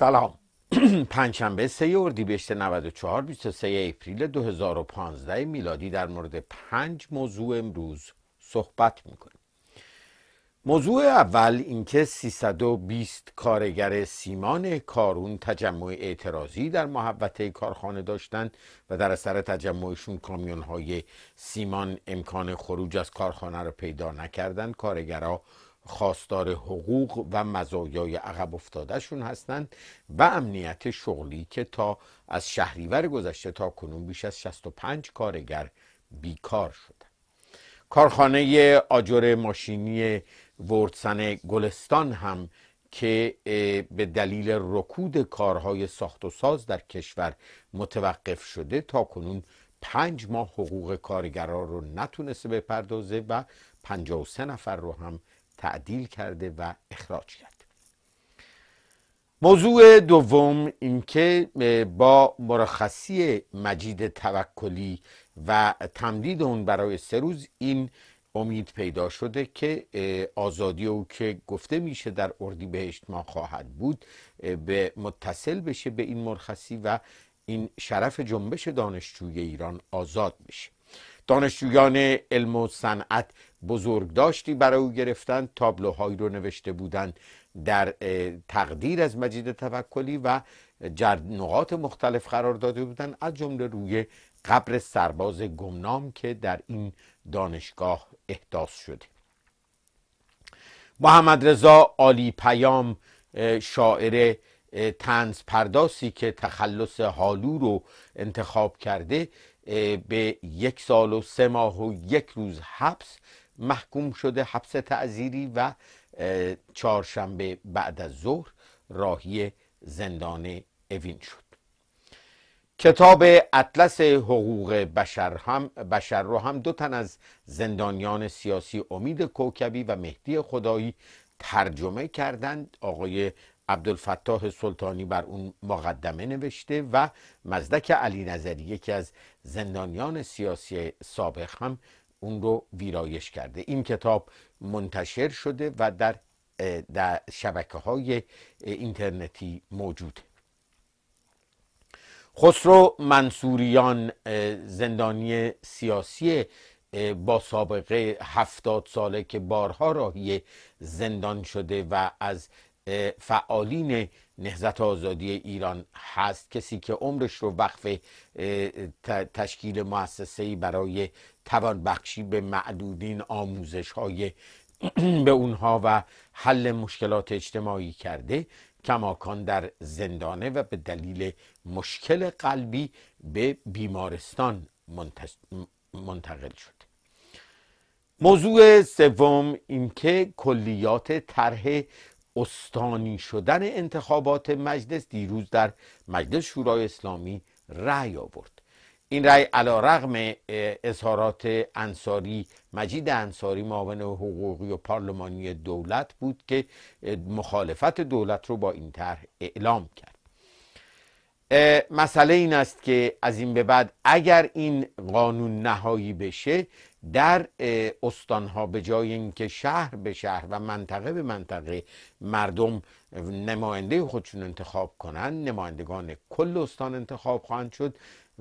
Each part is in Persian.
سلام پنجشنبه 3 اردیبهشت 94 23 اپریل 2015 میلادی در مورد پنج موضوع امروز صحبت میکنیم موضوع اول اینکه 320 کارگر سیمان کارون تجمع اعتراضی در محوطه کارخانه داشتند و در اثر تجمعشون کامیون های سیمان امکان خروج از کارخانه را پیدا نکردند کارگرها خواستار حقوق و مزایای عقب افتادهشون هستند و امنیت شغلی که تا از شهریور گذشته تا کنون بیش از 65 کارگر بیکار شده کارخانه آجر ماشینی وردسن گلستان هم که به دلیل رکود کارهای ساخت و ساز در کشور متوقف شده تا کنون پنج ماه حقوق کارگران رو نتونسته بپردازه و 53 نفر رو هم تعدیل کرده و اخراج کرد موضوع دوم اینکه با مرخصی مجید توکلی و تمدید اون برای سه روز این امید پیدا شده که آزادی او که گفته میشه در بهشت ما خواهد بود به متصل بشه به این مرخصی و این شرف جنبش دانشجوی ایران آزاد بشه دانشجویان علم و صنعت بزرگ داشتی برای گرفتن تابلوهایی رو نوشته بودند در تقدیر از مجید توکلی و نقاط مختلف قرار داده بودن از جمله روی قبر سرباز گمنام که در این دانشگاه احداث شده محمد رضا علی پیام شاعر تنز پرداسی که تخلص حالو رو انتخاب کرده به یک سال و سه ماه و یک روز حبس محکوم شده حبس تعذیری و چهارشنبه بعد از ظهر راهی زندان اوین شد کتاب اطلس حقوق بشر هم بشر رو هم دو تن از زندانیان سیاسی امید کوکبی و مهدی خدایی ترجمه کردند آقای عبدالفتاح سلطانی بر اون مقدمه نوشته و مزدک علی نظری یکی از زندانیان سیاسی سابق هم اون رو ویرایش کرده این کتاب منتشر شده و در, در شبکه های اینترنتی موجوده خسرو منصوریان زندانی سیاسی با سابقه هفتاد ساله که بارها راهی زندان شده و از فعالین نهزت آزادی ایران هست کسی که عمرش رو وقف تشکیل مؤسسه برای توان بخشی به معدودین آموزش های به اونها و حل مشکلات اجتماعی کرده کماکان در زندانه و به دلیل مشکل قلبی به بیمارستان منتقل شده موضوع سوم اینکه کلیات طرح استانی شدن انتخابات مجلس دیروز در مجلس شورای اسلامی رأی آورد این رأی علا رغم اظهارات انصاری مجید انصاری معاون حقوقی و پارلمانی دولت بود که مخالفت دولت رو با این طرح اعلام کرد مسئله این است که از این به بعد اگر این قانون نهایی بشه در استانها به جای اینکه شهر به شهر و منطقه به منطقه مردم نماینده خودشون انتخاب کنند نمایندگان کل استان انتخاب خواهند شد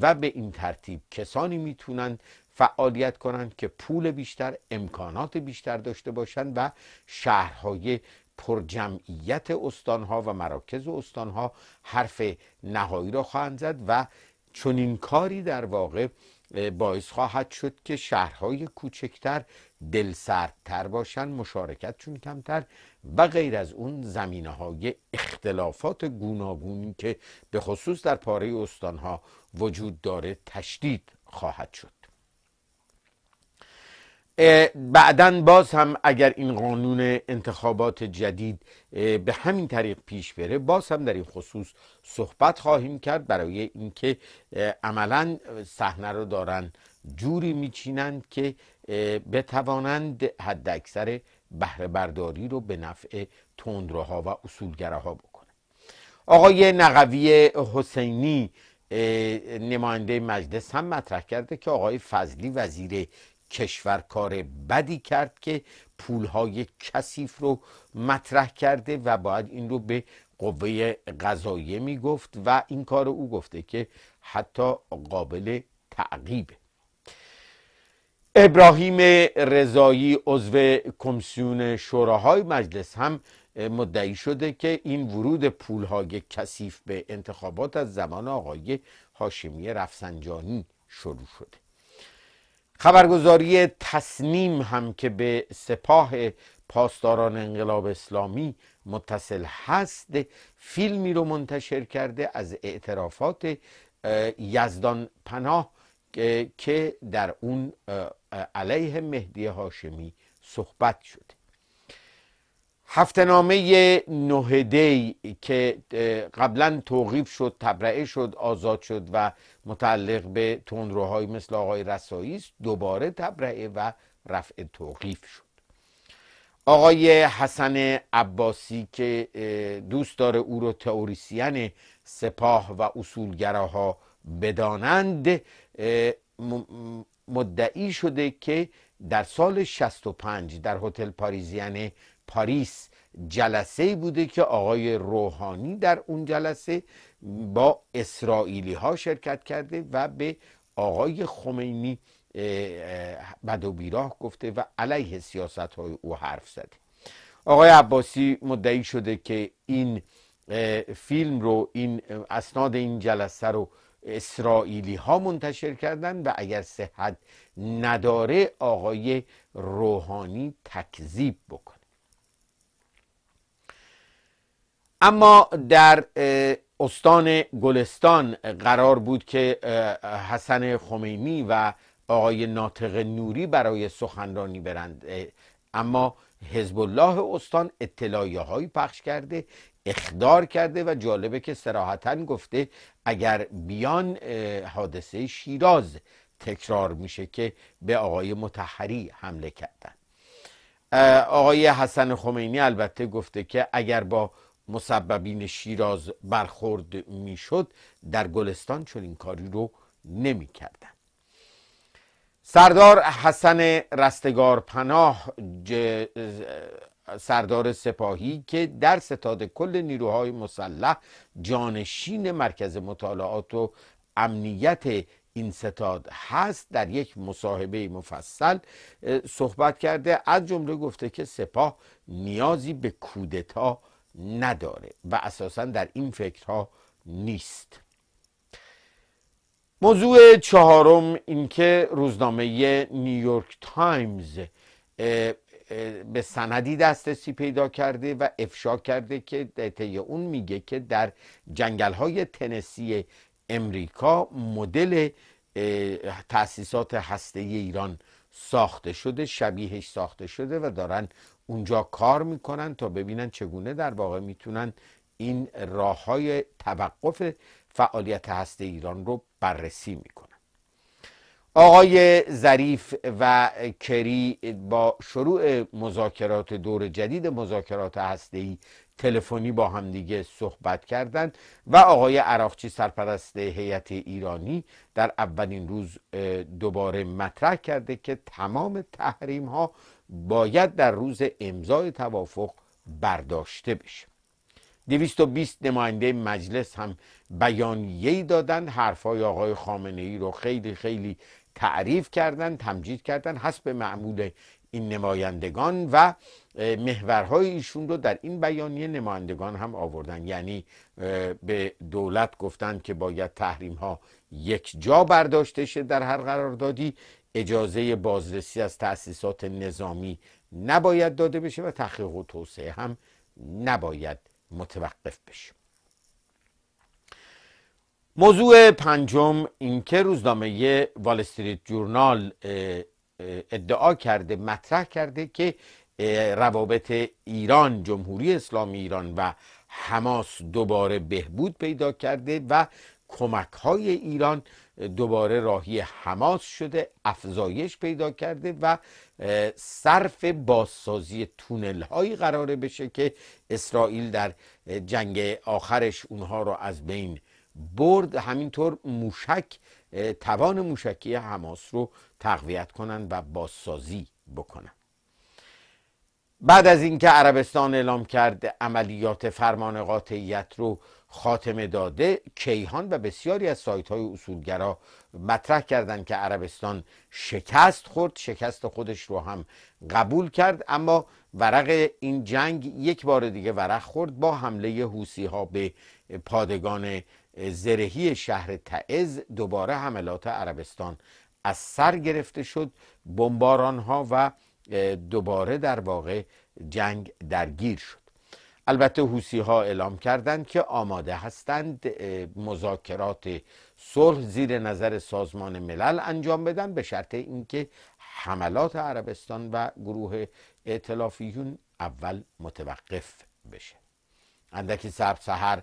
و به این ترتیب کسانی میتونند فعالیت کنند که پول بیشتر امکانات بیشتر داشته باشند و شهرهای جمعیت استانها و مراکز استانها حرف نهایی را خواهند زد و چون این کاری در واقع باعث خواهد شد که شهرهای کوچکتر دلسردتر باشن مشارکت چون کمتر و غیر از اون زمینه های اختلافات گوناگونی که به خصوص در پاره استانها وجود داره تشدید خواهد شد بعدا باز هم اگر این قانون انتخابات جدید به همین طریق پیش بره باز هم در این خصوص صحبت خواهیم کرد برای اینکه عملا صحنه رو دارن جوری میچینند که بتوانند حد اکثر بهره برداری رو به نفع تندروها و اصولگراها بکنند آقای نقوی حسینی نماینده مجلس هم مطرح کرده که آقای فضلی وزیر کشور کار بدی کرد که پولهای کثیف رو مطرح کرده و باید این رو به قوه قضاییه میگفت و این کار او گفته که حتی قابل تعقیبه ابراهیم رضایی عضو کمیسیون شوراهای مجلس هم مدعی شده که این ورود پولهای کثیف به انتخابات از زمان آقای هاشمی رفسنجانی شروع شده خبرگزاری تصمیم هم که به سپاه پاسداران انقلاب اسلامی متصل هست فیلمی رو منتشر کرده از اعترافات یزدان پناه که در اون علیه مهدی هاشمی صحبت شده هفتنامه نه دی که قبلا توقیف شد تبرعه شد آزاد شد و متعلق به تندروهای مثل آقای رسایی است دوباره تبرعه و رفع توقیف شد آقای حسن عباسی که دوست داره او رو تئوریسین سپاه و اصولگراها بدانند مدعی شده که در سال 65 در هتل پاریزیان پاریس جلسه بوده که آقای روحانی در اون جلسه با اسرائیلی ها شرکت کرده و به آقای خمینی بد و بیراه گفته و علیه سیاست های او حرف زده آقای عباسی مدعی شده که این فیلم رو این اسناد این جلسه رو اسرائیلی ها منتشر کردن و اگر صحت نداره آقای روحانی تکذیب بکنه اما در استان گلستان قرار بود که حسن خمینی و آقای ناطق نوری برای سخنرانی برند اما حزب الله استان اطلاعیه پخش کرده اخدار کرده و جالبه که سراحتا گفته اگر بیان حادثه شیراز تکرار میشه که به آقای متحری حمله کردن آقای حسن خمینی البته گفته که اگر با مسببین شیراز برخورد میشد در گلستان این کاری رو نمیکردند سردار حسن رستگار پناه سردار سپاهی که در ستاد کل نیروهای مسلح جانشین مرکز مطالعات و امنیت این ستاد هست در یک مصاحبه مفصل صحبت کرده از جمله گفته که سپاه نیازی به کودتا نداره و اساسا در این فکرها نیست موضوع چهارم اینکه روزنامه نیویورک تایمز به سندی دسترسی پیدا کرده و افشا کرده که طی اون میگه که در جنگل های تنسی امریکا مدل تاسیسات هسته ایران ساخته شده شبیهش ساخته شده و دارن اونجا کار میکنن تا ببینن چگونه در واقع میتونن این راه های توقف فعالیت هست ایران رو بررسی میکنن آقای ظریف و کری با شروع مذاکرات دور جدید مذاکرات هسته‌ای تلفنی با همدیگه صحبت کردند و آقای عراقچی سرپرست هیئت ایرانی در اولین روز دوباره مطرح کرده که تمام تحریم ها باید در روز امضای توافق برداشته بشه 220 نماینده مجلس هم بیانیه‌ای دادن حرفای آقای خامنه ای رو خیلی خیلی تعریف کردن تمجید کردن حسب معمول این نمایندگان و محورهای ایشون رو در این بیانیه نمایندگان هم آوردن یعنی به دولت گفتند که باید تحریم ها یک جا برداشته شد در هر قراردادی اجازه بازرسی از تأسیسات نظامی نباید داده بشه و تحقیق و توسعه هم نباید متوقف بشه موضوع پنجم اینکه روزنامه وال استریت جورنال ادعا کرده مطرح کرده که روابط ایران جمهوری اسلامی ایران و حماس دوباره بهبود پیدا کرده و کمک های ایران دوباره راهی حماس شده افزایش پیدا کرده و صرف بازسازی تونل هایی قراره بشه که اسرائیل در جنگ آخرش اونها رو از بین برد همینطور موشک توان موشکی حماس رو تقویت کنن و بازسازی بکنن بعد از اینکه عربستان اعلام کرد عملیات فرمان قاطعیت رو خاتمه داده کیهان و بسیاری از سایت های اصولگرا مطرح کردند که عربستان شکست خورد شکست خودش رو هم قبول کرد اما ورق این جنگ یک بار دیگه ورق خورد با حمله حوسی ها به پادگان زرهی شهر تعز دوباره حملات عربستان از سر گرفته شد بمباران ها و دوباره در واقع جنگ درگیر شد البته حوسی ها اعلام کردند که آماده هستند مذاکرات صلح زیر نظر سازمان ملل انجام بدن به شرط اینکه حملات عربستان و گروه ائتلافیون اول متوقف بشه اندکی صبح سهر